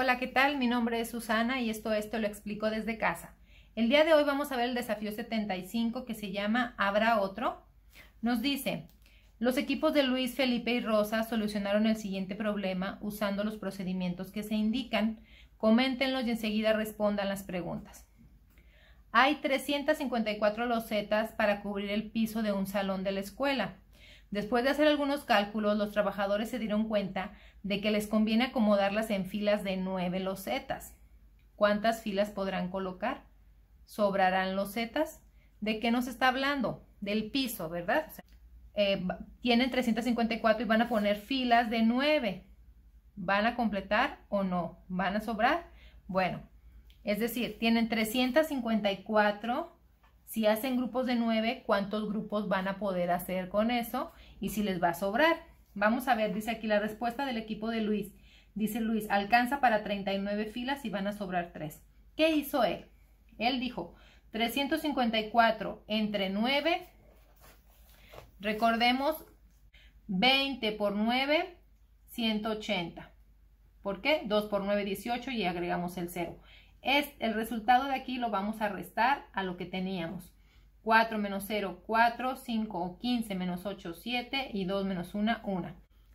Hola, ¿qué tal? Mi nombre es Susana y esto esto lo explico desde casa. El día de hoy vamos a ver el desafío 75 que se llama ¿Habrá otro? Nos dice, los equipos de Luis, Felipe y Rosa solucionaron el siguiente problema usando los procedimientos que se indican. Coméntenlos y enseguida respondan las preguntas. Hay 354 losetas para cubrir el piso de un salón de la escuela. Después de hacer algunos cálculos, los trabajadores se dieron cuenta de que les conviene acomodarlas en filas de nueve losetas. ¿Cuántas filas podrán colocar? ¿Sobrarán losetas? ¿De qué nos está hablando? Del piso, ¿verdad? Eh, tienen 354 y van a poner filas de 9. ¿Van a completar o no? ¿Van a sobrar? Bueno, es decir, tienen 354 si hacen grupos de 9, ¿cuántos grupos van a poder hacer con eso? Y si les va a sobrar. Vamos a ver, dice aquí la respuesta del equipo de Luis. Dice Luis, alcanza para 39 filas y van a sobrar 3. ¿Qué hizo él? Él dijo, 354 entre 9, recordemos, 20 por 9, 180. ¿Por qué? 2 por 9, 18 y agregamos el 0 el resultado de aquí lo vamos a restar a lo que teníamos. 4 menos 0, 4, 5 15 menos 8, 7 y 2 menos 1, 1.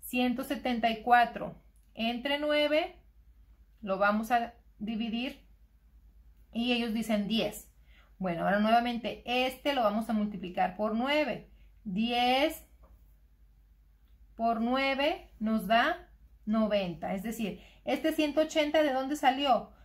174 entre 9 lo vamos a dividir y ellos dicen 10. Bueno, ahora nuevamente este lo vamos a multiplicar por 9. 10 por 9 nos da 90. Es decir, este 180 ¿de dónde salió?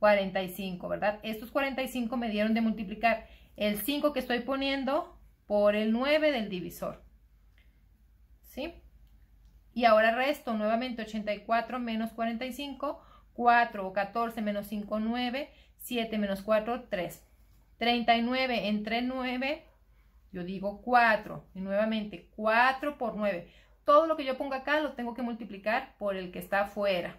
45, ¿verdad? Estos 45 me dieron de multiplicar el 5 que estoy poniendo por el 9 del divisor. ¿Sí? Y ahora resto nuevamente 84 menos 45, 4 o 14 menos 5, 9, 7 menos 4, 3. 39 entre 9, yo digo 4. Y nuevamente 4 por 9. Todo lo que yo ponga acá lo tengo que multiplicar por el que está afuera.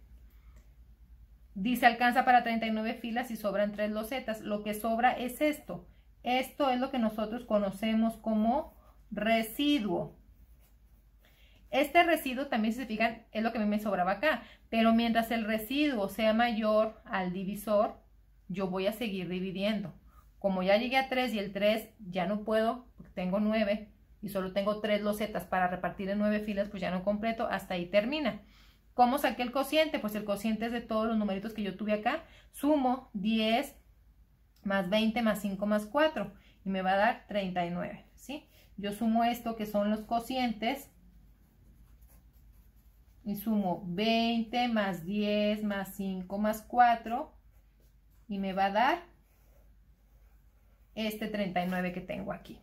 Dice alcanza para 39 filas y sobran tres losetas. Lo que sobra es esto. Esto es lo que nosotros conocemos como residuo. Este residuo también, si se fijan, es lo que a mí me sobraba acá. Pero mientras el residuo sea mayor al divisor, yo voy a seguir dividiendo. Como ya llegué a 3 y el 3 ya no puedo, porque tengo 9 y solo tengo 3 losetas para repartir en 9 filas, pues ya no completo, hasta ahí termina. ¿Cómo saqué el cociente? Pues el cociente es de todos los numeritos que yo tuve acá. Sumo 10 más 20 más 5 más 4 y me va a dar 39, ¿sí? Yo sumo esto que son los cocientes y sumo 20 más 10 más 5 más 4 y me va a dar este 39 que tengo aquí.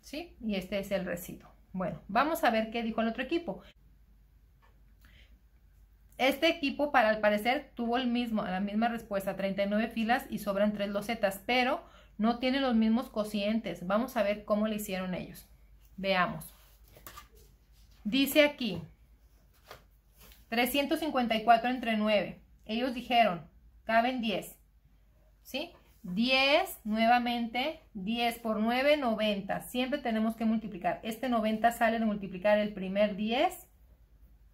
¿Sí? Y este es el residuo. Bueno, vamos a ver qué dijo el otro equipo. Este equipo, para al parecer, tuvo el mismo, la misma respuesta, 39 filas y sobran 3 losetas, pero no tiene los mismos cocientes. Vamos a ver cómo le hicieron ellos. Veamos. Dice aquí, 354 entre 9. Ellos dijeron, caben 10. ¿Sí? 10 nuevamente, 10 por 9, 90. Siempre tenemos que multiplicar. Este 90 sale de multiplicar el primer 10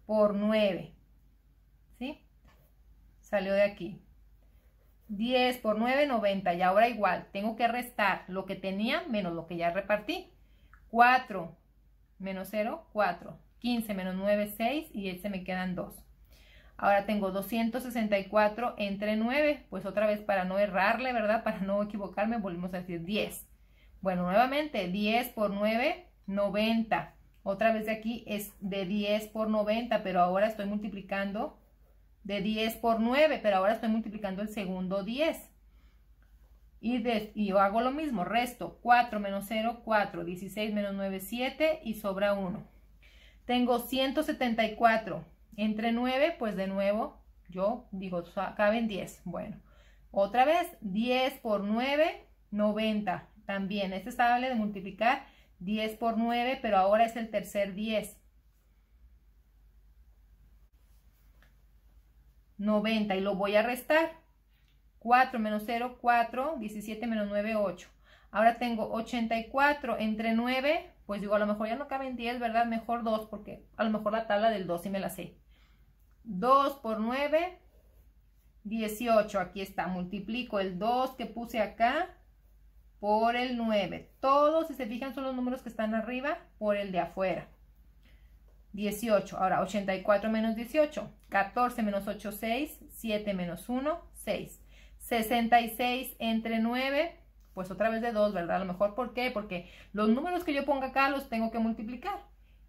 por 9 salió de aquí. 10 por 9, 90. Y ahora igual, tengo que restar lo que tenía menos lo que ya repartí. 4 menos 0, 4. 15 menos 9, 6. Y ese se me quedan 2. Ahora tengo 264 entre 9. Pues otra vez para no errarle, ¿verdad? Para no equivocarme, volvemos a decir 10. Bueno, nuevamente, 10 por 9, 90. Otra vez de aquí es de 10 por 90, pero ahora estoy multiplicando de 10 por 9, pero ahora estoy multiplicando el segundo 10. Y, yo hago lo mismo, resto 4 menos 0, 4, 16 menos 9, 7 y sobra 1. Tengo 174 entre 9, pues de nuevo yo digo, caben 10. Bueno, otra vez 10 por 9, 90 también. Este estable de multiplicar 10 por 9, pero ahora es el tercer 10. 90 y lo voy a restar. 4 menos 0, 4, 17 menos 9, 8. Ahora tengo 84 entre 9, pues digo, a lo mejor ya no caben 10, ¿verdad? Mejor 2, porque a lo mejor la tabla del 2 sí me la sé. 2 por 9, 18. Aquí está, multiplico el 2 que puse acá por el 9. Todos, si se fijan, son los números que están arriba por el de afuera. 18. Ahora, 84 menos 18, 14 menos 8, 6, 7 menos 1, 6. 66 entre 9, pues otra vez de 2, ¿verdad? A lo mejor, ¿por qué? Porque los números que yo ponga acá los tengo que multiplicar.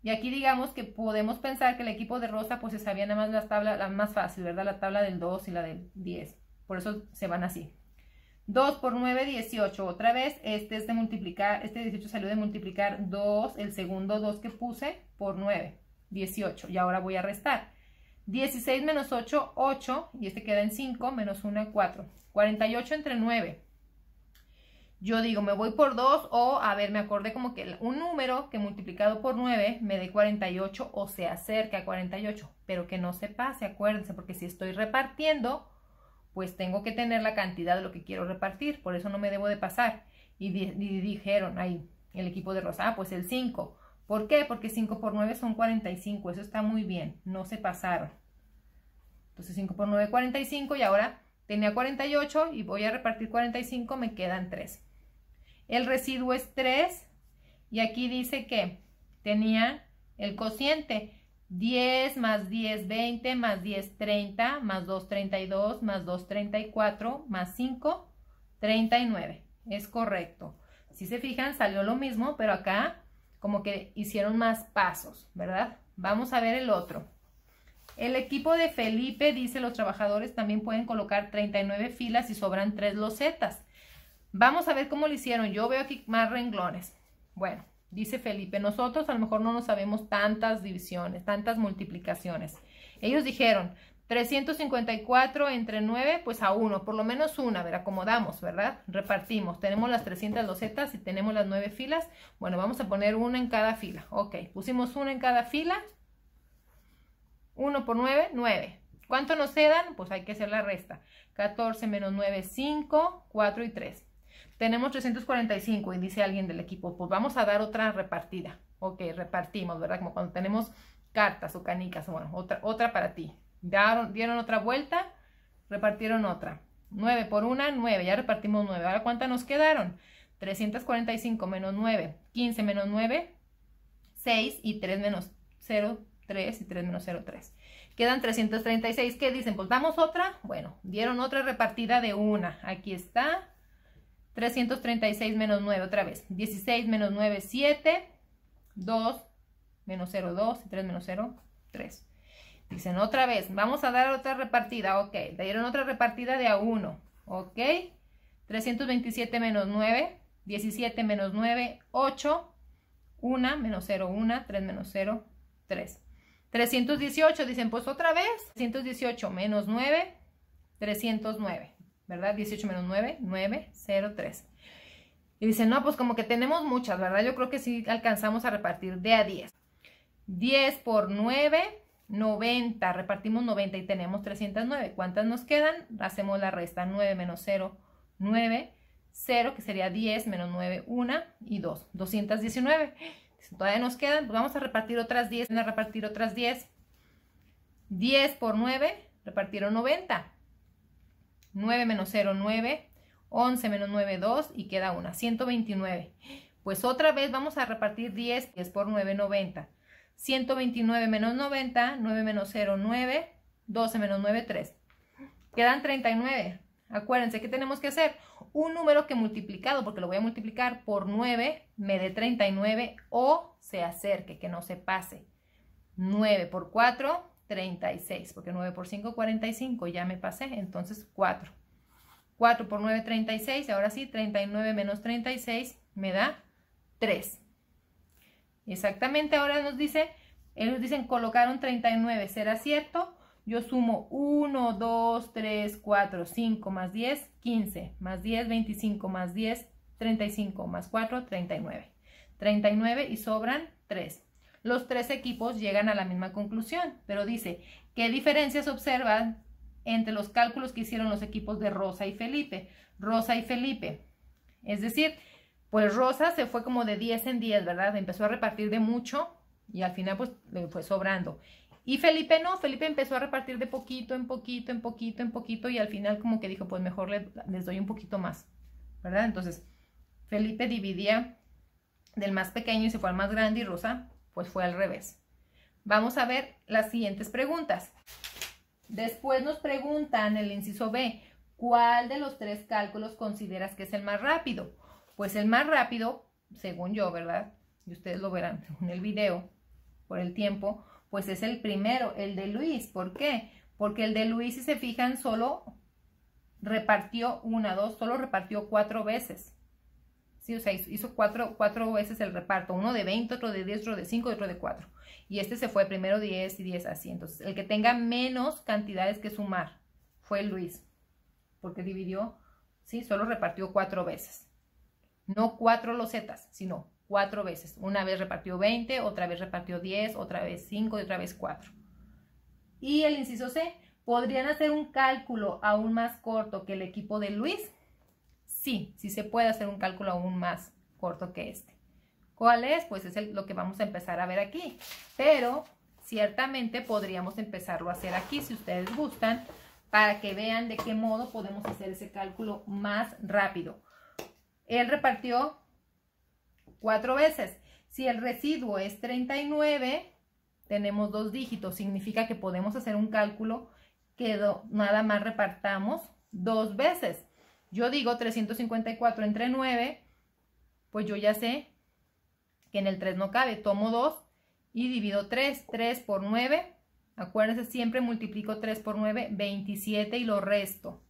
Y aquí digamos que podemos pensar que el equipo de Rosa pues se sabía nada más las tablas la más fácil, ¿verdad? La tabla del 2 y la del 10. Por eso se van así. 2 por 9, 18. Otra vez, este es de multiplicar, este 18 salió de multiplicar 2, el segundo 2 que puse, por 9. 18. Y ahora voy a restar. 16 menos 8, 8. Y este queda en 5, menos 1, 4. 48 entre 9. Yo digo, me voy por 2 o, a ver, me acordé como que un número que multiplicado por 9 me dé 48 o se acerca a 48, pero que no se pase, acuérdense, porque si estoy repartiendo, pues tengo que tener la cantidad de lo que quiero repartir, por eso no me debo de pasar. Y, dijeron ahí, el equipo de Rosa, ah, pues el 5. ¿Por qué? Porque 5 por 9 son 45, eso está muy bien, no se pasaron. Entonces 5 por 9 es 45 y ahora tenía 48 y voy a repartir 45, me quedan 3. El residuo es 3 y aquí dice que tenía el cociente 10 más 10, 20, más 10, 30, más 2, 32, más 2, 34, más 5, 39. Es correcto. Si se fijan, salió lo mismo, pero acá como que hicieron más pasos, ¿verdad? Vamos a ver el otro. El equipo de Felipe dice los trabajadores también pueden colocar 39 filas y sobran tres losetas. Vamos a ver cómo lo hicieron. Yo veo aquí más renglones. Bueno, dice Felipe, nosotros a lo mejor no nos sabemos tantas divisiones, tantas multiplicaciones. Ellos dijeron, 354 entre 9, pues a 1, por lo menos una, ver, acomodamos, ¿verdad? Repartimos, tenemos las 300 losetas y tenemos las 9 filas, bueno, vamos a poner una en cada fila, ok, pusimos una en cada fila, 1 por 9, 9, ¿cuánto nos quedan? Pues hay que hacer la resta, 14 menos 9, 5, 4 y 3, tenemos 345 y dice alguien del equipo, pues vamos a dar otra repartida, ok, repartimos, ¿verdad? Como cuando tenemos cartas o canicas, bueno, otra, otra para ti, dieron otra vuelta, repartieron otra. 9 por 1, 9. Ya repartimos 9. Ahora, ¿cuántas nos quedaron? 345 menos 9. 15 menos 9, 6 y 3 menos 0, 3 y 3 menos 0, 3. Quedan 336. ¿Qué dicen? Pues damos otra. Bueno, dieron otra repartida de una. Aquí está. 336 menos 9 otra vez. 16 menos 9, 7. 2 menos 0, 2 y 3 menos 0, 3. Dicen otra vez, vamos a dar otra repartida, ok. Le dieron otra repartida de a 1, ok. 327 menos 9, 17 menos 9, 8, 1 menos 0, 1, 3 menos 0, 3. 318, dicen pues otra vez, 318 menos 9, 309, ¿verdad? 18 menos 9, 9, 0, 3. Y dicen, no, pues como que tenemos muchas, ¿verdad? Yo creo que sí alcanzamos a repartir de a 10. 10 por 9, 90, repartimos 90 y tenemos 309. ¿Cuántas nos quedan? Hacemos la resta, 9 menos 0, 9, 0 que sería 10 menos 9, 1 y 2, 219. Todavía nos quedan, pues vamos a repartir otras 10, vamos a repartir otras 10. 10 por 9, repartieron 90. 9 menos 0, 9, 11 menos 9, 2 y queda 1, 129. Pues otra vez vamos a repartir 10, 10 por 9, 90. 129 menos 90, 9 menos 0, 9, 12 menos 9, 3. Quedan 39. Acuérdense que tenemos que hacer un número que multiplicado, porque lo voy a multiplicar por 9, me dé 39 o se acerque, que no se pase. 9 por 4, 36, porque 9 por 5, 45, ya me pasé, entonces 4. 4 por 9, 36, ahora sí, 39 menos 36 me da 3. Exactamente, ahora nos dice, ellos dicen colocaron 39, ¿será cierto? Yo sumo 1, 2, 3, 4, 5 más 10, 15, más 10, 25, más 10, 35, más 4, 39. 39 y sobran 3. Los tres equipos llegan a la misma conclusión, pero dice, ¿qué diferencias observan entre los cálculos que hicieron los equipos de Rosa y Felipe? Rosa y Felipe. Es decir, pues Rosa se fue como de 10 en 10, ¿verdad? Empezó a repartir de mucho y al final pues le fue sobrando. Y Felipe no, Felipe empezó a repartir de poquito en poquito, en poquito, en poquito y al final como que dijo, pues mejor les doy un poquito más, ¿verdad? Entonces Felipe dividía del más pequeño y se fue al más grande y Rosa pues fue al revés. Vamos a ver las siguientes preguntas. Después nos preguntan el inciso B, ¿cuál de los tres cálculos consideras que es el más rápido? pues el más rápido, según yo, ¿verdad? Y ustedes lo verán en el video, por el tiempo, pues es el primero, el de Luis. ¿Por qué? Porque el de Luis, si se fijan, solo repartió una, dos, solo repartió cuatro veces. Sí, o sea, hizo cuatro, cuatro veces el reparto, uno de 20, otro de diez, otro de 5 otro de cuatro. Y este se fue primero 10 y 10 así. Entonces, el que tenga menos cantidades que sumar fue Luis, porque dividió, sí, solo repartió cuatro veces. No cuatro losetas, sino cuatro veces. Una vez repartió 20, otra vez repartió 10, otra vez 5 y otra vez 4. Y el inciso C, ¿podrían hacer un cálculo aún más corto que el equipo de Luis? Sí, sí se puede hacer un cálculo aún más corto que este. ¿Cuál es? Pues es lo que vamos a empezar a ver aquí. Pero ciertamente podríamos empezarlo a hacer aquí si ustedes gustan para que vean de qué modo podemos hacer ese cálculo más rápido. Él repartió cuatro veces. Si el residuo es 39, tenemos dos dígitos. Significa que podemos hacer un cálculo que nada más repartamos dos veces. Yo digo 354 entre 9, pues yo ya sé que en el 3 no cabe. Tomo 2 y divido 3. 3 por 9, acuérdense, siempre multiplico 3 por 9, 27 y lo resto.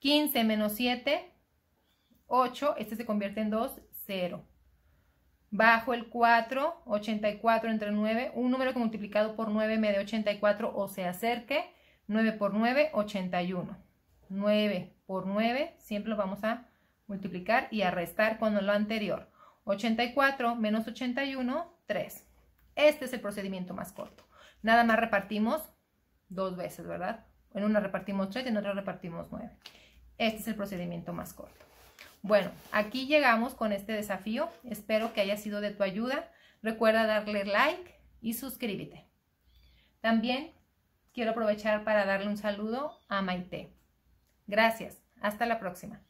15 menos 7, 8, este se convierte en 2, 0. Bajo el 4, 84 entre 9, un número que multiplicado por 9 me dé 84 o se acerque. 9 por 9, 81. 9 por 9, siempre lo vamos a multiplicar y a restar con lo anterior. 84 menos 81, 3. Este es el procedimiento más corto. Nada más repartimos dos veces, ¿verdad? En una repartimos 3 y en otra repartimos 9. Este es el procedimiento más corto. Bueno, aquí llegamos con este desafío. Espero que haya sido de tu ayuda. Recuerda darle like y suscríbete. También quiero aprovechar para darle un saludo a Maite. Gracias. Hasta la próxima.